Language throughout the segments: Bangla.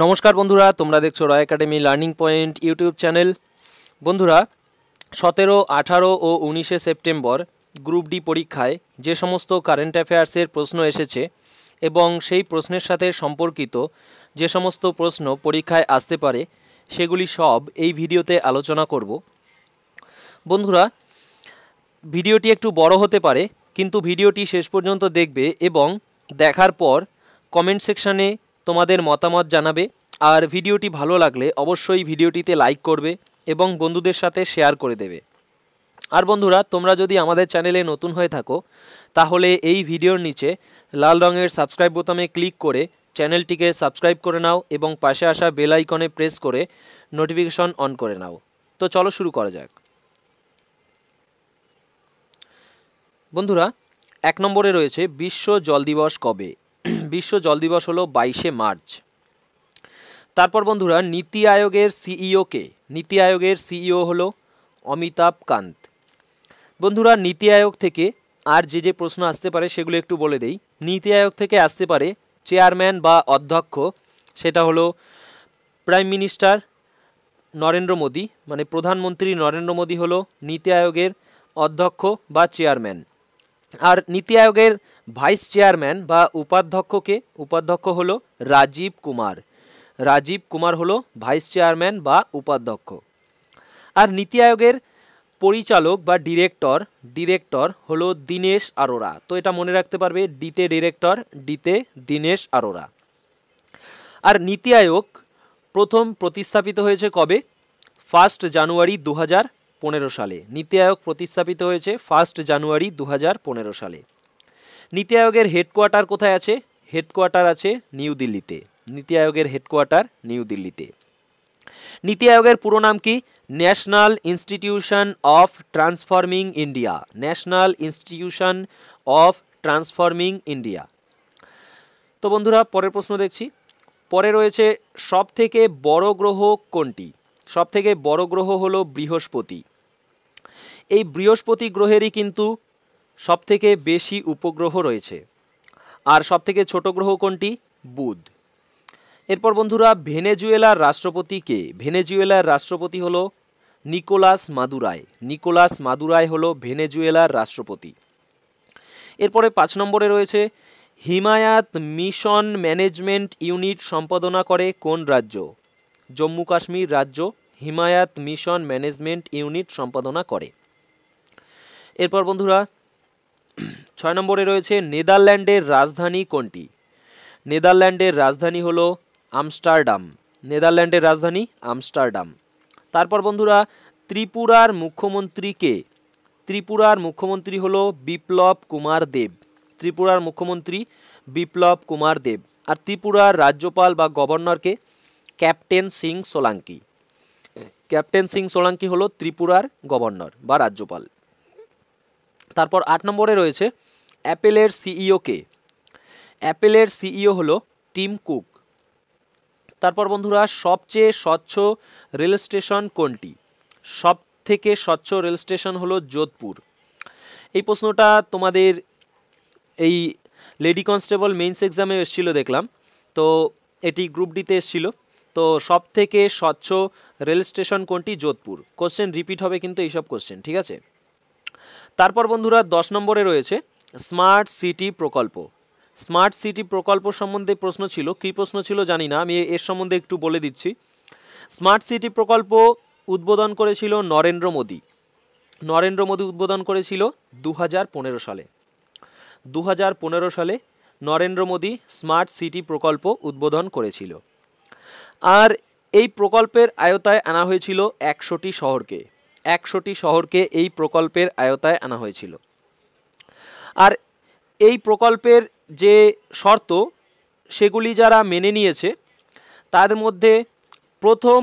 নমস্কার বন্ধুরা তোমরা দেখছো Roy academy learning point YouTube channel বন্ধুরা সতেরো আঠারো ও উনিশে সেপ্টেম্বর গ্রুপ ডি পরীক্ষায় যে সমস্ত কারেন্ট অ্যাফেয়ার্সের প্রশ্ন এসেছে এবং সেই প্রশ্নের সাথে সম্পর্কিত যে সমস্ত প্রশ্ন পরীক্ষায় আসতে পারে সেগুলি সব এই ভিডিওতে আলোচনা করব বন্ধুরা ভিডিওটি একটু বড় হতে পারে কিন্তু ভিডিওটি শেষ পর্যন্ত দেখবে এবং দেখার পর কমেন্ট সেকশানে তোমাদের মতামত জানাবে আর ভিডিওটি ভালো লাগলে অবশ্যই ভিডিওটিতে লাইক করবে এবং বন্ধুদের সাথে শেয়ার করে দেবে আর বন্ধুরা তোমরা যদি আমাদের চ্যানেলে নতুন হয়ে থাকো তাহলে এই ভিডিওর নিচে লাল রঙের সাবস্ক্রাইব বোতামে ক্লিক করে চ্যানেলটিকে সাবস্ক্রাইব করে নাও এবং পাশে আসা বেল আইকনে প্রেস করে নোটিফিকেশন অন করে নাও তো চলো শুরু করা যাক বন্ধুরা এক নম্বরে রয়েছে বিশ্ব জল দিবস কবে বিশ্ব জল দিবস হলো বাইশে মার্চ তারপর বন্ধুরা নীতি আয়োগের সিইওকে e নীতি আয়োগের সিইও e হলো অমিতাভ কান্ত বন্ধুরা নীতি আয়োগ থেকে আর যে যে প্রশ্ন আসতে পারে সেগুলো একটু বলে দেই নীতি আয়োগ থেকে আসতে পারে চেয়ারম্যান বা অধ্যক্ষ সেটা হলো প্রাইম মিনিস্টার নরেন্দ্র মোদী মানে প্রধানমন্ত্রী নরেন্দ্র মোদী হলো নীতি আয়োগের অধ্যক্ষ বা চেয়ারম্যান আর নীতি আয়োগের ভাইস চেয়ারম্যান বা উপাধ্যক্ষকে উপাধ্যক্ষ হল রাজীব কুমার রাজীব কুমার হল ভাইস চেয়ারম্যান বা উপাধ্যক্ষ আর নীতি আয়োগের পরিচালক বা ডিরেক্টর ডিরেক্টর হলো দীনেশ আরোরা তো এটা মনে রাখতে পারবে ডিতে ডিরেক্টর ডিতে দীনেশ আরোরা আর নীতি আয়োগ প্রথম প্রতিস্থাপিত হয়েছে কবে ফার্স্ট জানুয়ারি দু পনেরো সালে নীতি আয়োগ প্রতিস্থাপিত হয়েছে ফার্স্ট জানুয়ারি দু সালে নীতি আয়োগের হেডকোয়ার্টার কোথায় আছে হেডকোয়ার্টার আছে নিউ দিল্লিতে নীতি আয়োগের হেডকোয়ার্টার নিউ দিল্লিতে নীতি আয়োগের পুরো নাম কি national institution of transforming India national institution of transforming India তো বন্ধুরা পরের প্রশ্ন দেখছি পরে রয়েছে সবথেকে বড় গ্রহ কোনটি সবথেকে বড় গ্রহ হলো বৃহস্পতি এই বৃহস্পতি গ্রহেরই কিন্তু সবথেকে বেশি উপগ্রহ রয়েছে আর সবথেকে ছোট গ্রহ কোনটি বুধ এরপর বন্ধুরা ভেনেজুয়েলার রাষ্ট্রপতি কে ভেনেজুয়েলার রাষ্ট্রপতি হলো নিকোলাস মাদুরায় নিকোলাস মাদুরায় হলো ভেনেজুয়েলার রাষ্ট্রপতি এরপরে পাঁচ নম্বরে রয়েছে হিমায়াত মিশন ম্যানেজমেন্ট ইউনিট সম্পাদনা করে কোন রাজ্য জম্মু কাশ্মীর রাজ্য হিমায়াত মিশন ম্যানেজমেন্ট ইউনিট সম্পাদনা করে এরপর বন্ধুরা ছয় নম্বরে রয়েছে নেদারল্যান্ডের রাজধানী কোনটি নেদারল্যান্ডের রাজধানী হলো আমস্টারডাম নেদারল্যান্ডের রাজধানী আমস্টারডাম তারপর বন্ধুরা ত্রিপুরার মুখ্যমন্ত্রীকে ত্রিপুরার মুখ্যমন্ত্রী হলো বিপ্লব কুমার দেব ত্রিপুরার মুখ্যমন্ত্রী বিপ্লব কুমার দেব আর ত্রিপুরার রাজ্যপাল বা গভর্নরকে ক্যাপ্টেন সিং সোলাঙ্কি ক্যাপ্টেন সিং সোলাঙ্কি হলো ত্রিপুরার গভর্নর বা রাজ্যপাল তারপর আট নম্বরে রয়েছে অ্যাপেলের সিইও কে অ্যাপেলের সিইও হল টিম কুক তারপর বন্ধুরা সবচেয়ে স্বচ্ছ রেল স্টেশন কোনটি সব থেকে স্বচ্ছ রেল স্টেশন হলো যোধপুর এই প্রশ্নটা তোমাদের এই লেডি কনস্টেবল মেইনস এক্সামে এসেছিল দেখলাম তো এটি গ্রুপ ডিতে এসেছিল তো সব থেকে স্বচ্ছ রেল স্টেশন কোনটি যোধপুর কোশ্চেন রিপিট হবে কিন্তু এইসব কোশ্চেন ঠিক আছে তারপর বন্ধুরা দশ নম্বরে রয়েছে স্মার্ট সিটি প্রকল্প স্মার্ট সিটি প্রকল্প সম্বন্ধে প্রশ্ন ছিল কী প্রশ্ন ছিল জানি না আমি এর সম্বন্ধে একটু বলে দিচ্ছি স্মার্ট সিটি প্রকল্প উদ্বোধন করেছিল নরেন্দ্র মোদী নরেন্দ্র মোদী উদ্বোধন করেছিল দু সালে দু সালে নরেন্দ্র মোদী স্মার্ট সিটি প্রকল্প উদ্বোধন করেছিল আর এই প্রকল্পের আয়তায় আনা হয়েছিল একশোটি শহরকে একশোটি শহরকে এই প্রকল্পের আয়তায় আনা হয়েছিল আর এই প্রকল্পের যে শর্ত সেগুলি যারা মেনে নিয়েছে তাদের মধ্যে প্রথম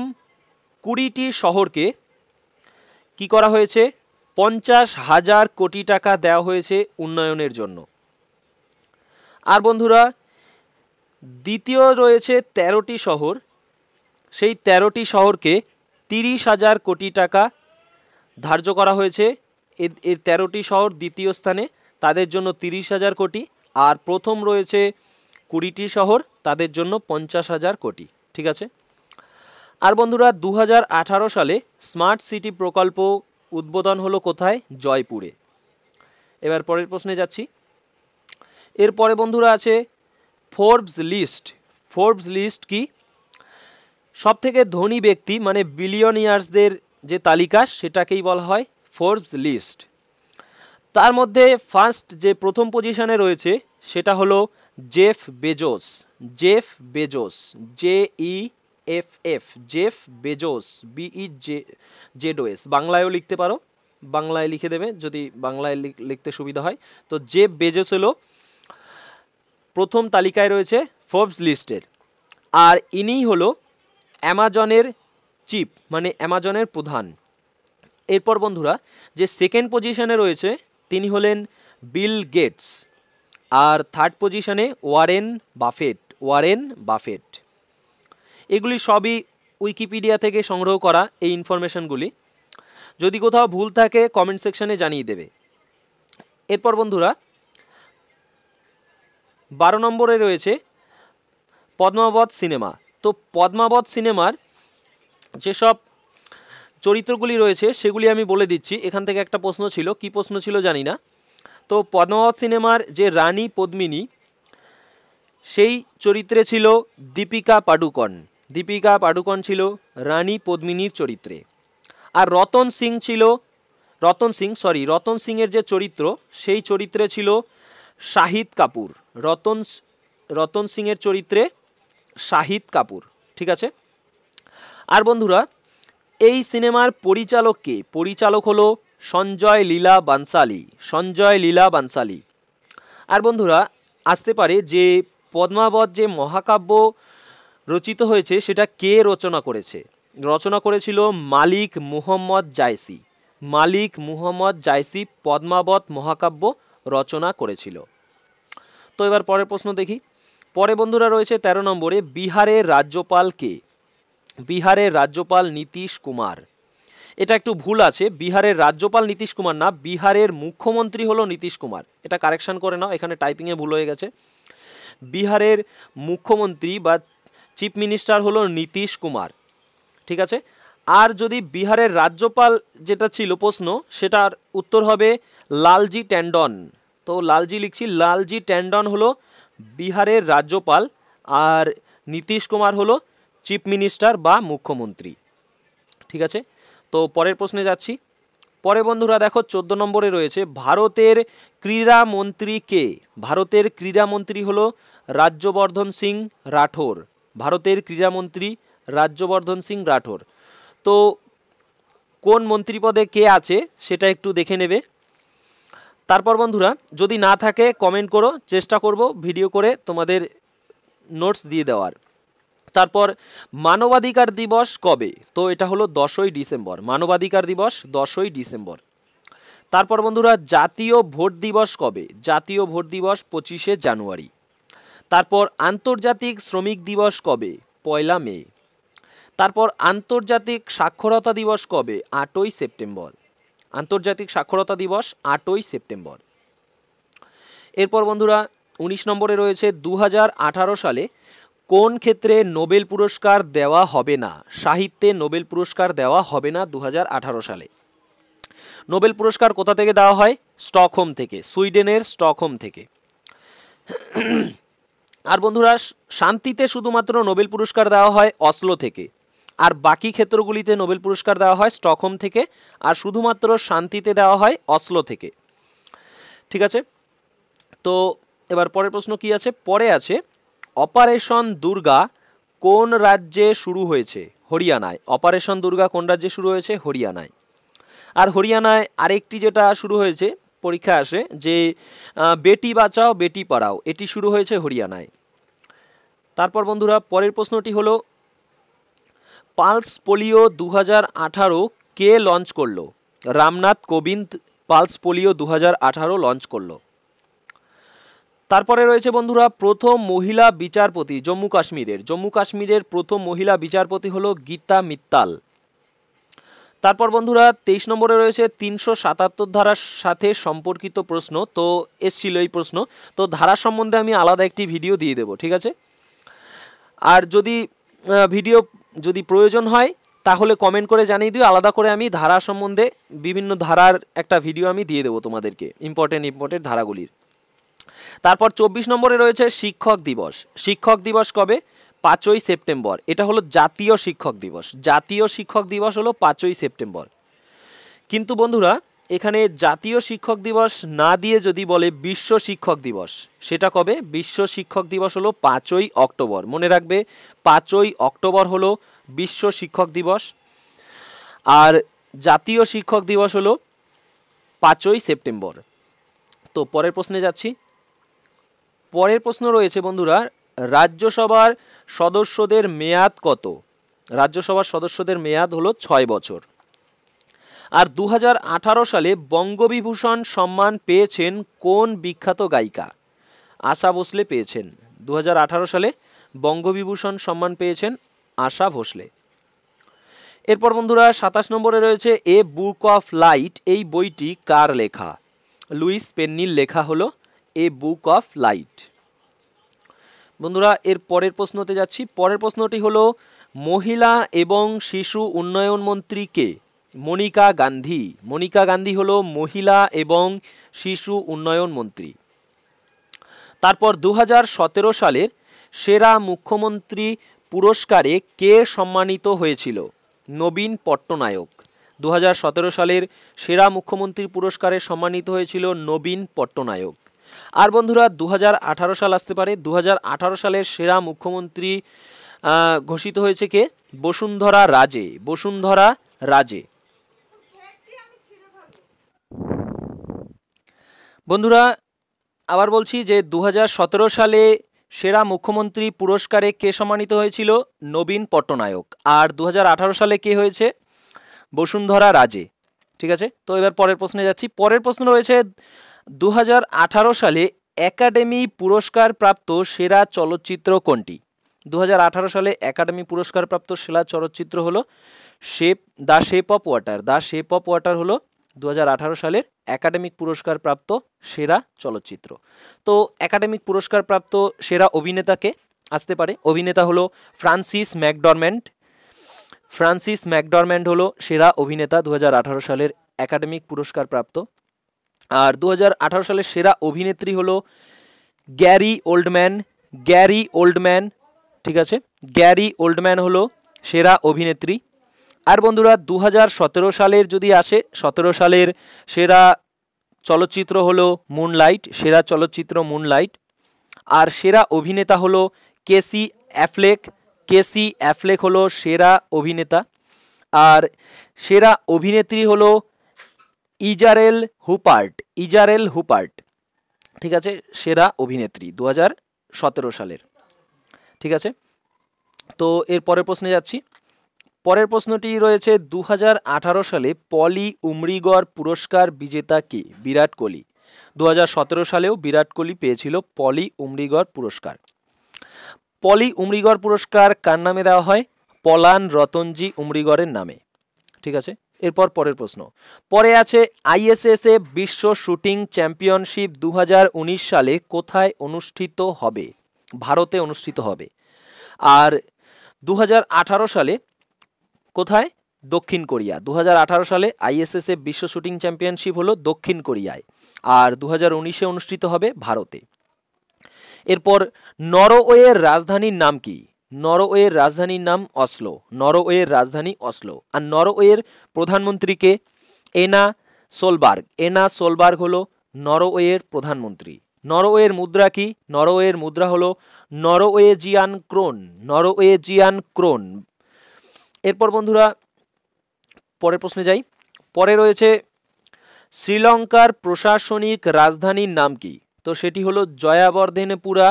কুড়িটি শহরকে কি করা হয়েছে পঞ্চাশ হাজার কোটি টাকা দেওয়া হয়েছে উন্নয়নের জন্য আর বন্ধুরা দ্বিতীয় রয়েছে ১৩টি শহর সেই ১৩টি শহরকে তিরিশ হাজার কোটি টাকা ধার্য করা হয়েছে এর তেরোটি শহর দ্বিতীয় স্থানে তাদের জন্য তিরিশ হাজার কোটি আর প্রথম রয়েছে কুড়িটি শহর তাদের জন্য পঞ্চাশ হাজার কোটি ঠিক আছে আর বন্ধুরা দু সালে স্মার্ট সিটি প্রকল্প উদ্বোধন হলো কোথায় জয়পুরে এবার পরের প্রশ্নে যাচ্ছি এরপরে বন্ধুরা আছে ফোর্বস লিস্ট ফোর্বস লিস্ট কি সবথেকে ধনী ব্যক্তি মানে বিলিয়নিয়ার্সদের যে তালিকা সেটাকেই বলা হয় ফোর্বস লিস্ট তার মধ্যে ফার্স্ট যে প্রথম পজিশানে রয়েছে সেটা হলো Jeff Bezos Jeff Bezos J E F F Jeff Bezos BE J ZOS বাংলায়ও লিখতে পারো বাংলায় লিখে দেবে যদি বাংলায় লিখতে সুবিধা হয় তো জেফ বেজোস হল প্রথম তালিকায় রয়েছে ফোর্বস লিস্টের আর ইনিই হলো অ্যামাজনের চিপ মানে অ্যামাজনের প্রধান এরপর বন্ধুরা যে সেকেন্ড পজিশনে রয়েছে তিনি হলেন বিল গেটস আর থার্ড পজিশনে ওয়ারেন বাফেট ওয়ারেন বাফেট এগুলি সবই উইকিপিডিয়া থেকে সংগ্রহ করা এই ইনফরমেশনগুলি যদি কোথাও ভুল থাকে কমেন্ট সেকশানে জানিয়ে দেবে এরপর বন্ধুরা বারো নম্বরে রয়েছে পদ্মাবত সিনেমা তো পদ্মাবত সিনেমার যেসব চরিত্রগুলি রয়েছে সেগুলি আমি বলে দিচ্ছি এখান থেকে একটা প্রশ্ন ছিল কি প্রশ্ন ছিল জানি না তো পদ্মাবত সিনেমার যে রানী পদ্মিনী সেই চরিত্রে ছিল দীপিকা পাডুকন দীপিকা পাডুকন ছিল রানী পদ্মিনীর চরিত্রে আর রতন সিং ছিল রতন সিং সরি রতন সিংয়ের যে চরিত্র সেই চরিত্রে ছিল শাহিদ কাপুর রতন রতন সিংয়ের চরিত্রে শাহিদ কাপুর ঠিক আছে আর বন্ধুরা এই সিনেমার পরিচালককে পরিচালক হলো সঞ্জয় লীলা বানসালি সঞ্জয় লীলা বানসালি আর বন্ধুরা আসতে পারে যে পদ্মাবত যে মহাকাব্য রচিত হয়েছে সেটা কে রচনা করেছে রচনা করেছিল মালিক মুহম্মদ জায়সি মালিক মুহম্মদ জায়সি পদ্মাবত মহাকাব্য রচনা করেছিল তো এবার পরের প্রশ্ন দেখি পরে বন্ধুরা রয়েছে ১৩ নম্বরে বিহারের রাজ্যপাল কে বিহারের রাজ্যপাল নীতিশ কুমার এটা একটু ভুল আছে বিহারের রাজ্যপাল নীতিশ কুমার না বিহারের মুখ্যমন্ত্রী হলো নীতিশ কুমার এটা কারেকশান করে নাও এখানে টাইপিংয়ে ভুল হয়ে গেছে বিহারের মুখ্যমন্ত্রী বা চিফ মিনিস্টার হলো নীতিশ কুমার ঠিক আছে আর যদি বিহারের রাজ্যপাল যেটা ছিল প্রশ্ন সেটার উত্তর হবে লালজি ট্যান্ডন তো লালজি লিখছি লালজি ট্যান্ডন হলো বিহারের রাজ্যপাল আর নীতিশ কুমার হলো চিফ মিনিস্টার বা মুখ্যমন্ত্রী ঠিক আছে তো পরের প্রশ্নে যাচ্ছি পরে বন্ধুরা দেখো চোদ্দো নম্বরে রয়েছে ভারতের ক্রীড়ামন্ত্রী কে ভারতের ক্রীড়ামন্ত্রী হলো রাজ্যবর্ধন সিং রাঠোর ভারতের ক্রীড়ামন্ত্রী রাজ্যবর্ধন সিং রাঠোর তো কোন মন্ত্রী পদে কে আছে সেটা একটু দেখে নেবে তারপর বন্ধুরা যদি না থাকে কমেন্ট করো চেষ্টা করব ভিডিও করে তোমাদের নোটস দিয়ে দেওয়ার তারপর মানবাধিকার দিবস কবে তো এটা হলো দশই ডিসেম্বর মানবাধিকার দিবস দশই ডিসেম্বর তারপর বন্ধুরা জাতীয় ভোট দিবস কবে জাতীয় ভোট দিবস পঁচিশে জানুয়ারি তারপর আন্তর্জাতিক শ্রমিক দিবস কবে পয়লা মে তারপর আন্তর্জাতিক সাক্ষরতা দিবস কবে আটই সেপ্টেম্বর আন্তর্জাতিক সাক্ষরতা দিবস আটই সেপ্টেম্বর এরপর বন্ধুরা উনিশ নম্বরে রয়েছে দু সালে কোন ক্ষেত্রে নোবেল পুরস্কার দেওয়া হবে না সাহিত্যে নোবেল পুরস্কার দেওয়া হবে না দু সালে নোবেল পুরস্কার কোথা থেকে দেওয়া হয় স্টকহোম থেকে সুইডেনের স্টকহোম থেকে আর বন্ধুরা শান্তিতে শুধুমাত্র নোবেল পুরস্কার দেওয়া হয় অসলো থেকে আর বাকি ক্ষেত্রগুলিতে নোবেল পুরস্কার দেওয়া হয় স্টকহোম থেকে আর শুধুমাত্র শান্তিতে দেওয়া হয় অসলো থেকে ঠিক আছে তো এবার পরের প্রশ্ন কি আছে পরে আছে অপারেশন দুর্গা কোন রাজ্যে শুরু হয়েছে হরিয়ানায় অপারেশন দুর্গা কোন রাজ্যে শুরু হয়েছে হরিয়ানায় আর হরিয়ানায় আরেকটি যেটা শুরু হয়েছে পরীক্ষা আসে যে বেটি বাঁচাও বেটি পড়াও এটি শুরু হয়েছে হরিয়ানায় তারপর বন্ধুরা পরের প্রশ্নটি হলো পালস পোলিও দু হাজার কে লঞ্চ করলো রামনাথ কোবিন্দ পালস পোলিও দু হাজার লঞ্চ করলো তারপরে রয়েছে বন্ধুরা প্রথম মহিলা বিচারপতি জম্মু কাশ্মীরের জম্মু কাশ্মীরের প্রথম মহিলা বিচারপতি হলো গীতা মিত্তাল তারপর বন্ধুরা তেইশ নম্বরে রয়েছে তিনশো সাতাত্তর ধারার সাথে সম্পর্কিত প্রশ্ন তো এসছিল এই প্রশ্ন তো ধারা সম্বন্ধে আমি আলাদা একটি ভিডিও দিয়ে দেব ঠিক আছে আর যদি ভিডিও যদি প্রয়োজন হয় তাহলে কমেন্ট করে জানিয়ে দিও আলাদা করে আমি ধারা সম্বন্ধে বিভিন্ন ধারার একটা ভিডিও আমি দিয়ে দেবো তোমাদেরকে ইম্পর্টেন্ট ইম্পর্টেন্ট ধারাগুলির তারপর চব্বিশ নম্বরে রয়েছে শিক্ষক দিবস শিক্ষক দিবস কবে পাঁচই সেপ্টেম্বর এটা হলো জাতীয় শিক্ষক দিবস জাতীয় শিক্ষক দিবস হলো পাঁচই সেপ্টেম্বর কিন্তু বন্ধুরা এখানে জাতীয় শিক্ষক দিবস না দিয়ে যদি বলে বিশ্ব শিক্ষক দিবস সেটা কবে বিশ্ব শিক্ষক দিবস হলো পাঁচই অক্টোবর মনে রাখবে পাঁচই অক্টোবর হলো বিশ্ব শিক্ষক দিবস আর জাতীয় শিক্ষক দিবস হলো পাঁচই সেপ্টেম্বর তো পরের প্রশ্নে যাচ্ছি পরের প্রশ্ন রয়েছে বন্ধুরা রাজ্যসভার সদস্যদের মেয়াদ কত রাজ্যসভার সদস্যদের মেয়াদ হলো ছয় বছর আর দু সালে বঙ্গবিভূষণ সম্মান পেয়েছেন কোন বিখ্যাত গায়িকা আশা ভোসলে পেয়েছেন দু সালে বঙ্গবিভূষণ সম্মান পেয়েছেন আশা ভোসলে এরপর বন্ধুরা সাতাশ নম্বরে রয়েছে এ বুক অফ লাইট এই বইটি কার লেখা লুইস পেন্নির লেখা হলো এ বুক অফ লাইট বন্ধুরা এর পরের প্রশ্নতে যাচ্ছি পরের প্রশ্নটি হল মহিলা এবং শিশু উন্নয়ন মন্ত্রী কে মনিকা গান্ধী মনিকা গান্ধী হল মহিলা এবং শিশু উন্নয়ন মন্ত্রী তারপর দু হাজার সালের সেরা মুখ্যমন্ত্রী পুরস্কারে কে সম্মানিত হয়েছিল নবীন পট্টনায়ক দু সালের সেরা মুখ্যমন্ত্রী পুরস্কারে সম্মানিত হয়েছিল নবীন পট্টনায়ক আর বন্ধুরা দু সাল আসতে পারে দু সালের সেরা মুখ্যমন্ত্রী ঘোষিত হয়েছে কে বসুন্ধরা রাজে বসুন্ধরা রাজে বন্ধুরা আবার বলছি যে দু সালে সেরা মুখ্যমন্ত্রী পুরস্কারে কে সম্মানিত হয়েছিল নবীন পট্টনায়ক আর দু সালে কে হয়েছে বসুন্ধরা রাজে ঠিক আছে তো এবার পরের প্রশ্নে যাচ্ছি পরের প্রশ্ন রয়েছে দু সালে একাডেমি পুরস্কার প্রাপ্ত সেরা চলচ্চিত্র কোনটি দু সালে একাডেমি পুরস্কার প্রাপ্ত সেরা চলচ্চিত্র হলো shape the shape of water the shape of water হলো দু সালের একাডেমিক পুরস্কার প্রাপ্ত সেরা চলচ্চিত্র তো একাডেমিক পুরস্কার প্রাপ্ত সেরা অভিনেতাকে আসতে পারে অভিনেতা হলো ফ্রান্সিস ম্যাকডরম্যান্ড ফ্রান্সিস ম্যাকডরম্যান্ড হলো সেরা অভিনেতা দু সালের একাডেমিক পুরস্কার প্রাপ্ত আর দু সালের সেরা অভিনেত্রী হলো গ্যারি ওল্ডম্যান গ্যারি ওল্ডম্যান ঠিক আছে গ্যারি ওল্ডম্যান হলো সেরা অভিনেত্রী আর বন্ধুরা দু সালের যদি আসে সতেরো সালের সেরা চলচ্চিত্র হলো মুনলাইট সেরা চলচ্চিত্র মুনলাইট আর সেরা অভিনেতা হলো কেসি অ্যাফ্লেক কেসি অ্যাফ্লেক হলো সেরা অভিনেতা আর সেরা অভিনেত্রী হলো ইজারেল হুপার্ট ইজারেল হুপার্ট ঠিক আছে সেরা অভিনেত্রী দু সালের ঠিক আছে তো এর পরের প্রশ্নে যাচ্ছি পরের প্রশ্নটি রয়েছে দু সালে পলি উমরিগড় পুরস্কার বিজেতা কে বিরাট কোহলি দু সালেও বিরাট কোহলি পেয়েছিল পলি উমরিগড় পুরস্কার পলি উমরিগড় পুরস্কার কার নামে দেওয়া হয় পলান রতনজি উমরিগড়ের নামে ঠিক আছে এরপর পরের প্রশ্ন পরে আছে এ বিশ্ব শুটিং চ্যাম্পিয়নশিপ দু সালে কোথায় অনুষ্ঠিত হবে ভারতে অনুষ্ঠিত হবে আর দু সালে কোথায় দক্ষিণ কোরিয়া দু সালে আইএসএসএ বিশ্ব শুটিং চ্যাম্পিয়নশিপ হলো দক্ষিণ কোরিয়ায় আর দু হাজার অনুষ্ঠিত হবে ভারতে এরপর নরওয়ের রাজধানীর নাম কী নরওয়ের রাজধানীর নাম অসলো নরওয়ের রাজধানী অসলো আর নরওয়ের প্রধানমন্ত্রীকে এনা সোলবার্গ এনা সোলবার্গ হলো নরওয়ের প্রধানমন্ত্রী নরওয়ের মুদ্রা কি নরওয়ের মুদ্রা হলো নরওয়েজিয়ান ক্রোন নরওয়েজিয়ান ক্রোন এরপর বন্ধুরা পরের প্রশ্নে যাই পরে রয়েছে শ্রীলঙ্কার প্রশাসনিক রাজধানীর নাম কি তো সেটি হলো জয়াবর্ধনেপুরা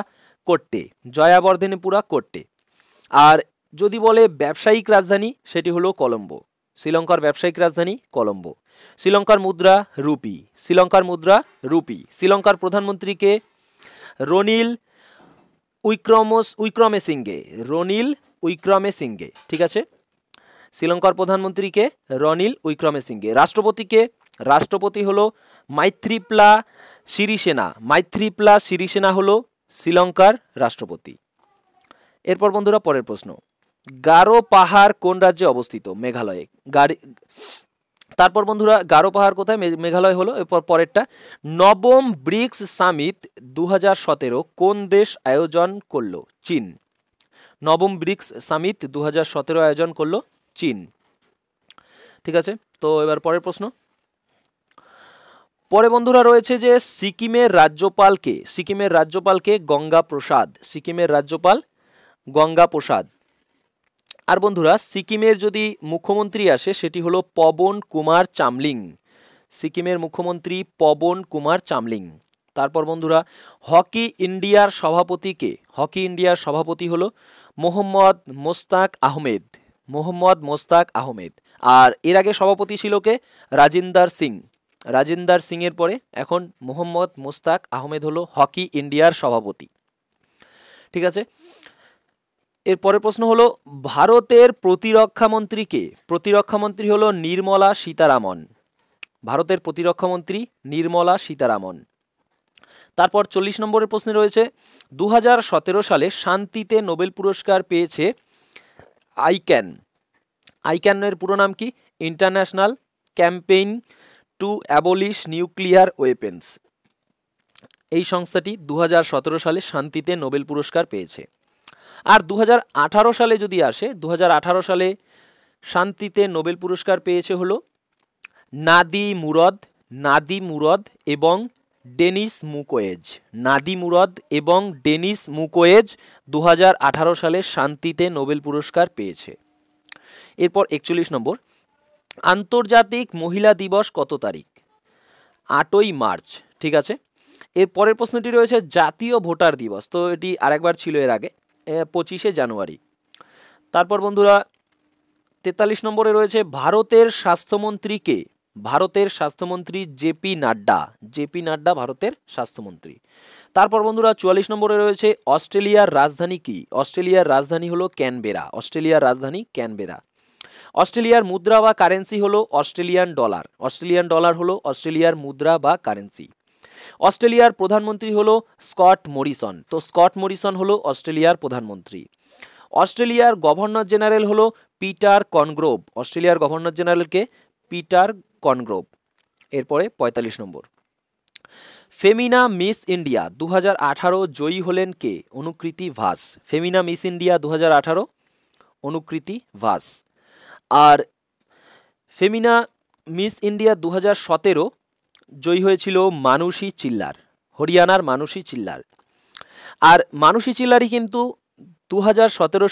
কোট্টে জয়াবর্ধনেপুরা কোট্টে আর যদি বলে ব্যবসায়িক রাজধানী সেটি হলো কলম্বো শ্রীলঙ্কার ব্যবসায়িক রাজধানী কলম্বো শ্রীলঙ্কার মুদ্রা রুপি শ্রীলঙ্কার মুদ্রা রুপি শ্রীলঙ্কার প্রধানমন্ত্রীকে রনিল উইক্রমস উইক্রমে সিঙ্গে রনিল উইক্রমে সিঙ্গে ঠিক আছে শ্রীলঙ্কার প্রধানমন্ত্রীকে রনিল উইক্রমে সিঙ্গে রাষ্ট্রপতিকে রাষ্ট্রপতি হলো মাইথ্রিপ্লা সিরিসেনা মাইথ্রিপ্লা সিরিসেনা হলো শ্রীলঙ্কার রাষ্ট্রপতি এরপর বন্ধুরা পরের প্রশ্ন গারো পাহাড় কোন রাজ্যে অবস্থিত মেঘালয়ে গাড়ি তারপর বন্ধুরা গারো পাহাড় কোথায় মেঘালয় হলো এরপর পরেরটা নবম ব্রিক্স সামিত দু হাজার কোন দেশ আয়োজন করলো চীন নবম ব্রিক্স সামিত দু হাজার আয়োজন করলো চীন ঠিক আছে তো এবার পরের প্রশ্ন পরে বন্ধুরা রয়েছে যে সিকিমের রাজ্যপালকে সিকিমের রাজ্যপালকে গঙ্গা প্রসাদ সিকিমের রাজ্যপাল গঙ্গা প্রসাদ আর বন্ধুরা সিকিমের যদি মুখ্যমন্ত্রী আসে সেটি হলো পবন কুমার চামলিং সিকিমের মুখ্যমন্ত্রী পবন কুমার চামলিং তারপর বন্ধুরা হকি ইন্ডিয়ার সভাপতিকে হকি ইন্ডিয়ার সভাপতি হলো মোহাম্মদ মোস্তাক আহমেদ মোহাম্মদ মোস্তাক আহমেদ আর এর আগে সভাপতি ছিল কে রাজিন্দার সিং রাজিন্দার সিংয়ের পরে এখন মোহাম্মদ মোস্তাক আহমেদ হলো হকি ইন্ডিয়ার সভাপতি ঠিক আছে এর পরের প্রশ্ন হলো ভারতের প্রতিরক্ষামন্ত্রী কে প্রতিরক্ষামন্ত্রী হলো নির্মলা সীতারামন ভারতের প্রতিরক্ষামন্ত্রী নির্মলা সীতারামন তারপর চল্লিশ নম্বরের প্রশ্নে রয়েছে দু সালে শান্তিতে নোবেল পুরস্কার পেয়েছে আইক্যান আইক্যানের পুরো নাম কি international campaign to abolish nuclear weapons এই সংস্থাটি দু সালে শান্তিতে নোবেল পুরস্কার পেয়েছে আর দু সালে যদি আসে দু সালে শান্তিতে নোবেল পুরস্কার পেয়েছে হলো নাদি মুরদ নাদি মুরদ এবং ডেনিস মুকোয়েজ নাদি মুরদ এবং ডেনিস মুকোয়েজ দু সালে শান্তিতে নোবেল পুরস্কার পেয়েছে এরপর একচল্লিশ নম্বর আন্তর্জাতিক মহিলা দিবস কত তারিখ আটই মার্চ ঠিক আছে এর পরের প্রশ্নটি রয়েছে জাতীয় ভোটার দিবস তো এটি আরেকবার ছিল এর আগে পঁচিশে জানুয়ারি তারপর বন্ধুরা তেতাল্লিশ নম্বরে রয়েছে ভারতের স্বাস্থ্যমন্ত্রীকে ভারতের স্বাস্থ্যমন্ত্রী জেপি নাড্ডা জেপি নাড্ডা ভারতের স্বাস্থ্যমন্ত্রী তারপর বন্ধুরা চুয়াল্লিশ নম্বরে রয়েছে অস্ট্রেলিয়ার রাজধানী কি অস্ট্রেলিয়ার রাজধানী হলো ক্যানবেরা অস্ট্রেলিয়ার রাজধানী ক্যানবেরা অস্ট্রেলিয়ার মুদ্রা বা কারেন্সি হলো অস্ট্রেলিয়ান ডলার অস্ট্রেলিয়ান ডলার হলো অস্ট্রেলিয়ার মুদ্রা বা কারেন্সি অস্ট্রেলিয়ার প্রধানমন্ত্রী হলো স্কট মরিসন তো স্কট মরিসন হলো অস্ট্রেলিয়ার প্রধানমন্ত্রী অস্ট্রেলিয়ার গভর্নর জেনারেল হলো পিটার কনগ্রোভ অস্ট্রেলিয়ার গভর্নর জেনারেলকে পিটার কনগ্রোভ এরপরে পঁয়তাল্লিশ নম্বর ফেমিনা মিস ইন্ডিয়া দু জয়ী হলেন কে Anukriti Vas Femina Miss India দু অনুকৃতি ভাস আর ফেমিনা মিস ইন্ডিয়া দু হাজার সতেরো জয়ী হয়েছিল মানুষী চিল্লার হরিয়ানার মানুষী চিল্লার আর মানুষী চিল্লারই কিন্তু দু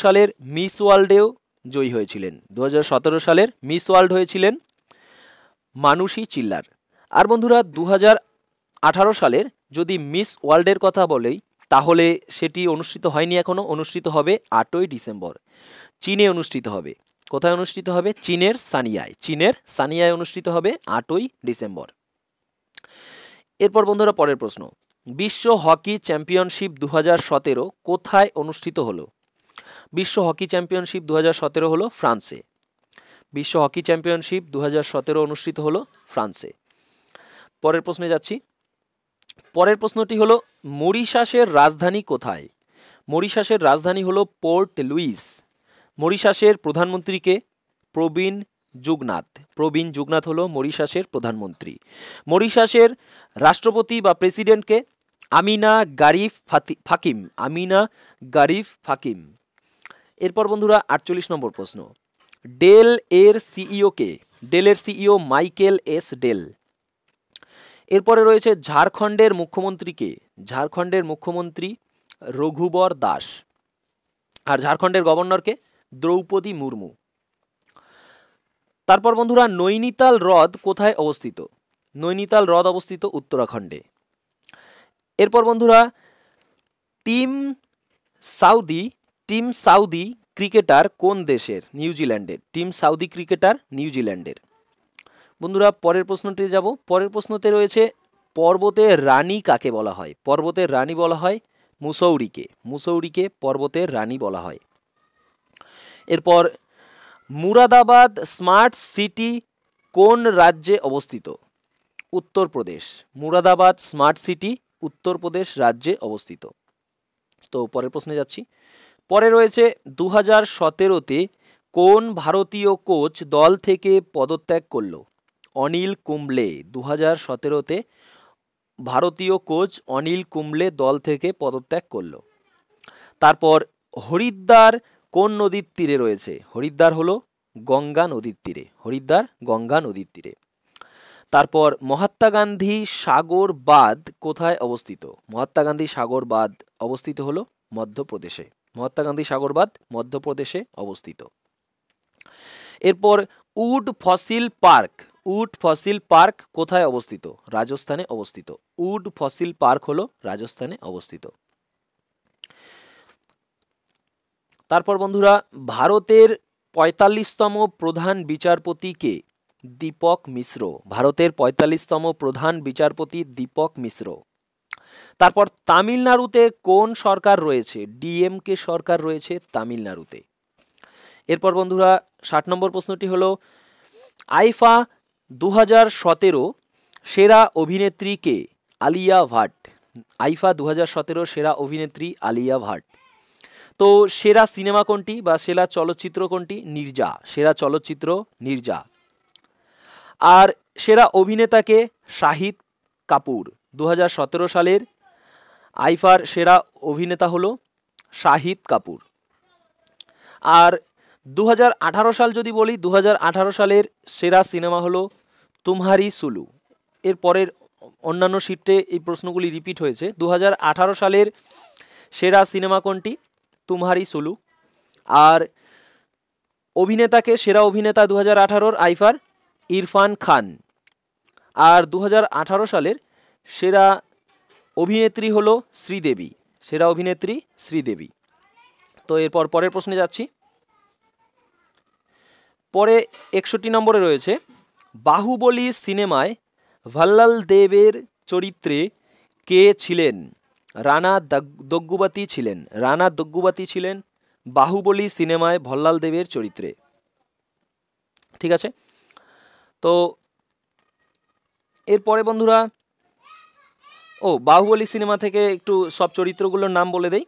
সালের মিস ওয়ার্ল্ডেও জয়ী হয়েছিলেন দু সালের মিস ওয়ার্ল্ড হয়েছিলেন মানুষী চিল্লার আর বন্ধুরা দু সালের যদি মিস ওয়ার্ল্ডের কথা বলেই তাহলে সেটি অনুষ্ঠিত হয়নি এখনও অনুষ্ঠিত হবে আটই ডিসেম্বর চীনে অনুষ্ঠিত হবে কোথায় অনুষ্ঠিত হবে চীনের সানিয়ায় চীনের সানিয়ায় অনুষ্ঠিত হবে আটই ডিসেম্বর এরপর বন্ধুরা পরের প্রশ্ন বিশ্ব হকি চ্যাম্পিয়নশিপ দু সতেরো কোথায় অনুষ্ঠিত হলো বিশ্ব হকি চ্যাম্পিয়নশিপ দু সতেরো হলো ফ্রান্সে বিশ্ব হকি চ্যাম্পিয়নশিপ দু সতেরো অনুষ্ঠিত হলো ফ্রান্সে পরের প্রশ্নে যাচ্ছি পরের প্রশ্নটি হলো মরিশাসের রাজধানী কোথায় মরিশাসের রাজধানী হলো পোর্ট লুইস মরিশাসের প্রধানমন্ত্রীকে প্রবীণ যুগনাথ প্রবীণ যুগনাথ হলো মরিশাসের প্রধানমন্ত্রী মরিশাসের রাষ্ট্রপতি বা প্রেসিডেন্টকে আমিনা গারিফ ফাকিম আমিনা গারিফ ফাকিম এরপর বন্ধুরা আটচল্লিশ নম্বর প্রশ্ন ডেল এর সিইও কে ডেলের সিইও মাইকেল এস ডেল এরপরে রয়েছে ঝাড়খণ্ডের মুখ্যমন্ত্রীকে ঝাড়খণ্ডের মুখ্যমন্ত্রী রঘুবর দাস আর ঝাড়খণ্ডের গভর্নরকে দ্রৌপদী মুর্মু তারপর বন্ধুরা নৈনিতাল হ্রদ কোথায় অবস্থিত নৈনিতাল হ্রদ অবস্থিত উত্তরাখণ্ডে এরপর বন্ধুরা Tim Southee Tim Southee cricketer কোন দেশের নিউজিল্যান্ডের টিম সাউদি ক্রিকেটার নিউজিল্যান্ডের বন্ধুরা পরের প্রশ্নটি যাব পরের প্রশ্নতে রয়েছে পর্বতের রানী কাকে বলা হয় পর্বতের রানী বলা হয় মুসৌরিকে মুসৌরিকে পর্বতের রানী বলা হয় এরপর মুরাদাবাদ স্মার্ট সিটি কোন রাজ্যে অবস্থিত উত্তরপ্রদেশ মুরাদাবাদ স্মার্ট সিটি উত্তরপ্রদেশ রাজ্যে অবস্থিত তো পরের প্রশ্নে যাচ্ছি পরে রয়েছে দু হাজার সতেরোতে কোন ভারতীয় কোচ দল থেকে পদত্যাগ করল অনিল কুম্বলে দু হাজার সতেরোতে ভারতীয় কোচ অনিল কুম্বলে দল থেকে পদত্যাগ করল তারপর হরিদ্বার কোন নদীর তীরে রয়েছে হরিদ্বার হলো গঙ্গা নদীর তীরে হরিদ্বার গঙ্গা নদীর তীরে তারপর মহাত্মা গান্ধী সাগর বাঁধ কোথায় অবস্থিত মহাত্মা গান্ধী সাগর বাঁধ অবস্থিত হলো মধ্যপ্রদেশে মহাত্মা গান্ধী সাগর বাঁধ মধ্যপ্রদেশে অবস্থিত এরপর wood fossil park wood fossil park কোথায় অবস্থিত রাজস্থানে অবস্থিত উড ফসিল পার্ক হলো রাজস্থানে অবস্থিত তারপর বন্ধুরা ভারতের পঁয়তাল্লিশতম প্রধান বিচারপতিকে দীপক মিশ্র ভারতের পঁয়তাল্লিশতম প্রধান বিচারপতি দীপক মিশ্র তারপর তামিলনাড়ুতে কোন সরকার রয়েছে ডিএমকে সরকার রয়েছে তামিলনাড়ুতে এরপর বন্ধুরা ষাট নম্বর প্রশ্নটি হলো আইফা দু হাজার সতেরো সেরা অভিনেত্রী কে আলিয়া ভাট আইফা দু সতেরো সেরা অভিনেত্রী আলিয়া ভাট তো সেরা সিনেমা কোনটি বা সেরা চলচ্চিত্র কোনটি নির্জা সেরা চলচ্চিত্র নির্জা আর সেরা অভিনেতাকে শাহিদ কাপুর দু সালের আইফার সেরা অভিনেতা হলো শাহিদ কাপুর আর দু সাল যদি বলি দু সালের সেরা সিনেমা হলো তুমহারি সুলু এর পরের অন্যান্য শিফটে এই প্রশ্নগুলি রিপিট হয়েছে দু সালের সেরা সিনেমা কোনটি তুমহারি সুলু আর অভিনেতাকে সেরা অভিনেতা দু হাজার আঠারোর আইফার ইরফান খান আর দু সালের সেরা অভিনেত্রী হলো শ্রীদেবী সেরা অভিনেত্রী শ্রীদেবী তো এরপর পরের প্রশ্নে যাচ্ছি পরে একষট্টি নম্বরে রয়েছে বাহুবলী সিনেমায় ভাল্লাল দেবের চরিত্রে কে ছিলেন রানা দগ্গুবাতি ছিলেন রানা দগ্গুবাতি ছিলেন বাহুবলী সিনেমায় ভল্লাল দেবের চরিত্রে ঠিক আছে তো এরপরে বন্ধুরা ও বাহুবলী সিনেমা থেকে একটু সব চরিত্রগুলোর নাম বলে দেই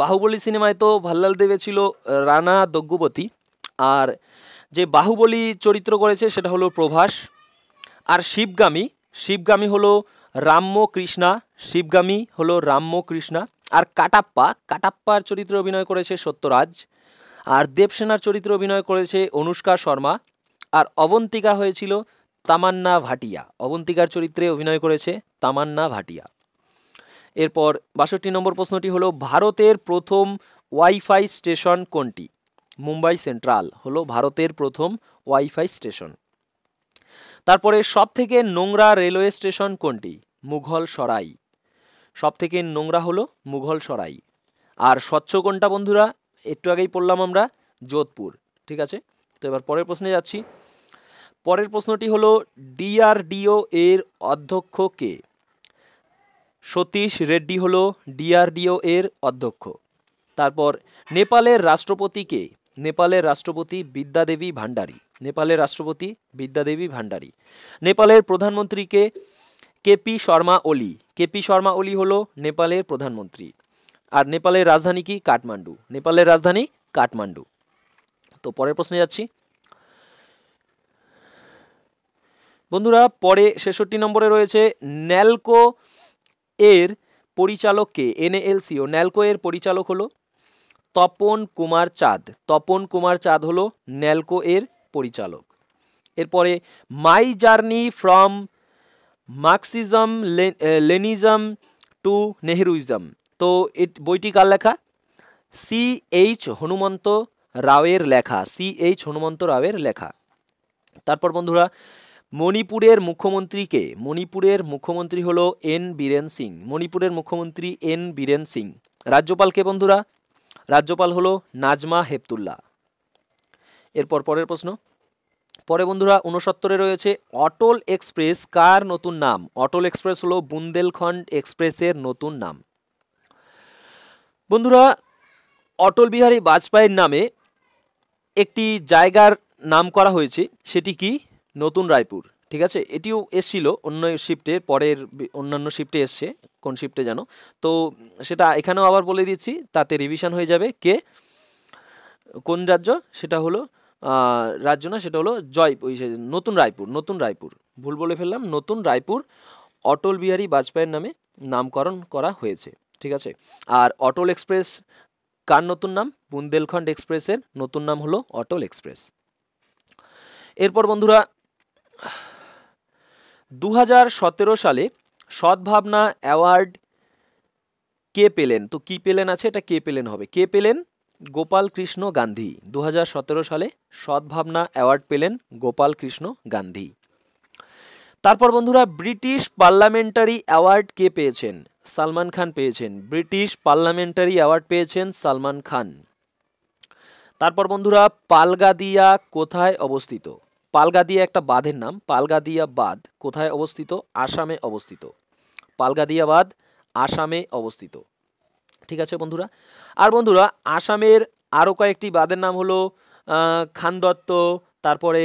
বাহুবলী সিনেমায় তো ভাল্লাল দেবে ছিল রানা দগ্গুবতী আর যে বাহুবলী চরিত্র করেছে সেটা হলো প্রভাস আর শিবগামী শিবগামী হলো রাম্য কৃষ্ণা শিবগামী হল রাম্য কৃষ্ণা আর কাটাপ্পা কাটাপ্পার চরিত্রে অভিনয় করেছে সত্যরাজ আর দেবসেনার চরিত্রে অভিনয় করেছে অনুষ্কা শর্মা আর অবন্তিকা হয়েছিল তামান্না ভাটিয়া অবন্তিকার চরিত্রে অভিনয় করেছে তামান্না ভাটিয়া এরপর বাষট্টি নম্বর প্রশ্নটি হলো ভারতের প্রথম ওয়াইফাই স্টেশন কোনটি মুম্বাই সেন্ট্রাল হলো ভারতের প্রথম ওয়াইফাই স্টেশন তারপরে সবথেকে নোংরা রেলওয়ে স্টেশন কোনটি মুঘল সরাই সবথেকে নোংরা হলো মুঘল সরাই আর স্বচ্ছ কোনটা বন্ধুরা একটু আগেই পড়লাম আমরা যোধপুর ঠিক আছে তো এবার পরের প্রশ্নে যাচ্ছি পরের প্রশ্নটি হলো ডিআরডিও এর অধ্যক্ষ কে সতীশ রেড্ডি হলো ডিআরডিও এর অধ্যক্ষ তারপর নেপালের রাষ্ট্রপতি কে নেপালের রাষ্ট্রপতি বিদ্যাদেবী ভান্ডারী নেপালের রাষ্ট্রপতি বিদ্যাদেবী ভান্ডারী নেপালের প্রধানমন্ত্রীকে কেপি শর্মা ওলি কেপি শর্মা ওলি হলো নেপালের প্রধানমন্ত্রী আর নেপালের রাজধানী কি কাঠমান্ডু নেপালের রাজধানী কাঠমান্ডু তো পরের প্রশ্নে যাচ্ছি বন্ধুরা পরে ছেষট্টি নম্বরে রয়েছে ন্যালকো এর পরিচালক কে এনএলসিও ন্যালকো এর পরিচালক হলো তপন কুমার চাঁদ তপন কুমার চাঁদ হল ন্যালকো এর পরিচালক এরপরে my journey from Marxism Leninism to Nehruism তো বইটি কার লেখা সি এইচ হনুমন্ত রাওয়ের লেখা সি এইচ হনুমন্ত রাওয়ের লেখা তারপর বন্ধুরা মণিপুরের মুখ্যমন্ত্রীকে মণিপুরের মুখ্যমন্ত্রী হলো এন বীরেন সিং মণিপুরের মুখ্যমন্ত্রী এন বীরেন সিং রাজ্যপালকে বন্ধুরা রাজ্যপাল হলো নাজমা হেপতুল্লাহ এরপর পরের প্রশ্ন পরে বন্ধুরা উনসত্তরে রয়েছে অটল এক্সপ্রেস কার নতুন নাম অটল এক্সপ্রেস হলো বুন্দেলখণ্ড এক্সপ্রেসের নতুন নাম বন্ধুরা অটল বিহারী বাজপেয়ীর নামে একটি জায়গার নাম করা হয়েছে সেটি কি নতুন রায়পুর ঠিক আছে এটিও এসছিল অন্য শিফটে পরের অন্যান্য শিফটে এসছে কোন শিফটে জানো তো সেটা এখানেও আবার বলে দিচ্ছি তাতে রিভিশন হয়ে যাবে কে কোন রাজ্য সেটা হলো রাজ্য না সেটা হলো জয় ওই নতুন রায়পুর নতুন রায়পুর ভুল বলে ফেললাম নতুন রায়পুর অটল বিহারী বাজপেয়ীর নামে নামকরণ করা হয়েছে ঠিক আছে আর অটল এক্সপ্রেস কার নতুন নাম বুন্দেলখণ্ড এক্সপ্রেসের নতুন নাম হলো অটল এক্সপ্রেস এরপর বন্ধুরা দু সালে সদ্ভাবনা অ্যাওয়ার্ড কে পেলেন তো কি পেলেন আছে এটা কে পেলেন হবে কে পেলেন গোপাল কৃষ্ণ গান্ধী দু সালে সদ্ভাবনা অ্যাওয়ার্ড পেলেন গোপাল কৃষ্ণ গান্ধী তারপর বন্ধুরা ব্রিটিশ পার্লামেন্টারি অ্যাওয়ার্ড কে পেয়েছেন সালমান খান পেয়েছেন ব্রিটিশ পার্লামেন্টারি অ্যাওয়ার্ড পেয়েছেন সালমান খান তারপর বন্ধুরা পালগাদিয়া কোথায় অবস্থিত পালগাদিয়া একটা বাঁধের নাম পালগাদিয়া বাঁধ কোথায় অবস্থিত আসামে অবস্থিত পালগাদিয়া বাঁধ আসামে অবস্থিত ঠিক আছে বন্ধুরা আর বন্ধুরা আসামের আরও কয়েকটি বাঁধের নাম হলো খানদত্ত তারপরে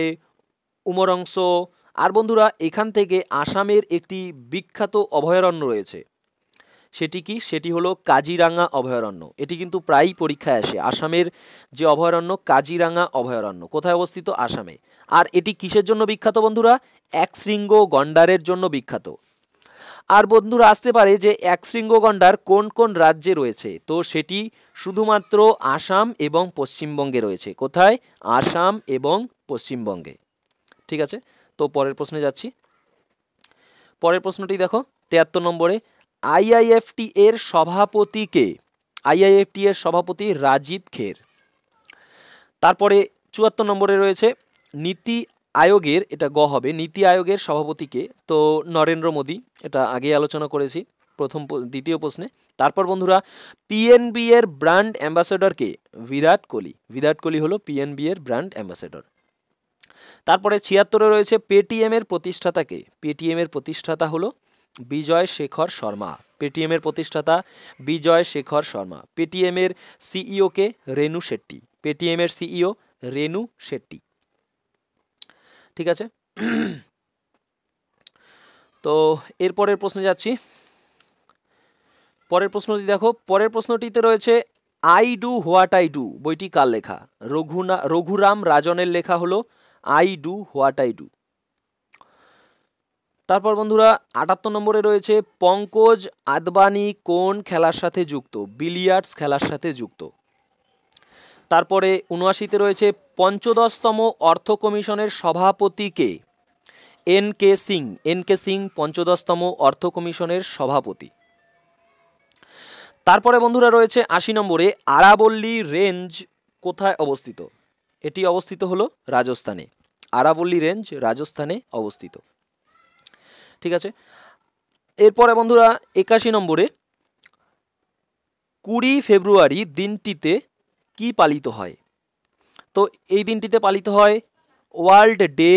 উমরংশ আর বন্ধুরা এখান থেকে আসামের একটি বিখ্যাত অভয়ারণ্য রয়েছে সেটি কি সেটি হলো কাজিরাঙ্গা অভয়ারণ্য এটি কিন্তু প্রায়ই পরীক্ষায় আসে আসামের যে অভয়ারণ্য কাজিরাঙ্গা অভয়ারণ্য কোথায় অবস্থিত আসামে আর এটি কিসের জন্য বিখ্যাত বন্ধুরা এক শৃঙ্গ গন্ডারের জন্য বিখ্যাত আর বন্ধুরা আসতে পারে যে এক শৃঙ্গ গন্ডার কোন কোন রাজ্যে রয়েছে তো সেটি শুধুমাত্র আসাম এবং পশ্চিমবঙ্গে রয়েছে কোথায় আসাম এবং পশ্চিমবঙ্গে ঠিক আছে তো পরের প্রশ্নে যাচ্ছি পরের প্রশ্নটি দেখো তেয়াত্তর নম্বরে আইআইএফটি এর সভাপতিকে আইআইএফটি এর সভাপতি রাজীব খের তারপরে চুয়াত্তর নম্বরে রয়েছে নীতি আয়োগের এটা গ হবে নীতি আয়োগের সভাপতিকে তো নরেন্দ্র মোদী এটা আগে আলোচনা করেছি প্রথম দ্বিতীয় প্রশ্নে তারপর বন্ধুরা পিএনবি এর ব্র্যান্ড অ্যাম্বাসেডরকে বিরাট কোহলি বিরাট কোহলি হলো পিএনবি এর ব্র্যান্ড অ্যাম্বাসেডর তারপরে ছিয়াত্তরে রয়েছে পেটিএমের প্রতিষ্ঠাতাকে পেটিএমের প্রতিষ্ঠাতা হলো বিজয় শেখর শর্মা পেটিএমের প্রতিষ্ঠাতা বিজয় শেখর শর্মা পেটিএমের সিইওকে রেনু শেট্টি পেটিএমের সিইও রেনু শেট্টি ঠিক আছে তো এরপরের প্রশ্নে যাচ্ছি পরের প্রশ্নটি দেখো পরের প্রশ্নটিতে রয়েছে I do what I do বইটি কার লেখা রঘুনা রঘুরাম রাজনের লেখা হলো I do what I do তারপর বন্ধুরা আটাত্তর নম্বরে রয়েছে পঙ্কজ আদবানি কোন খেলার সাথে যুক্ত বিলিয়ার্ডস খেলার সাথে যুক্ত তারপরে উনআশিতে রয়েছে পঞ্চদশতম অর্থ কমিশনের সভাপতিকে N K Singh N K Singh পঞ্চদশতম অর্থ কমিশনের সভাপতি তারপরে বন্ধুরা রয়েছে আশি নম্বরে আরাবল্লী রেঞ্জ কোথায় অবস্থিত এটি অবস্থিত হলো রাজস্থানে আরাবল্লী রেঞ্জ রাজস্থানে অবস্থিত ঠিক আছে এরপরে বন্ধুরা একাশি নম্বরে কুড়ি ফেব্রুয়ারি দিনটিতে কি পালিত হয় তো এই দিনটিতে পালিত হয় world day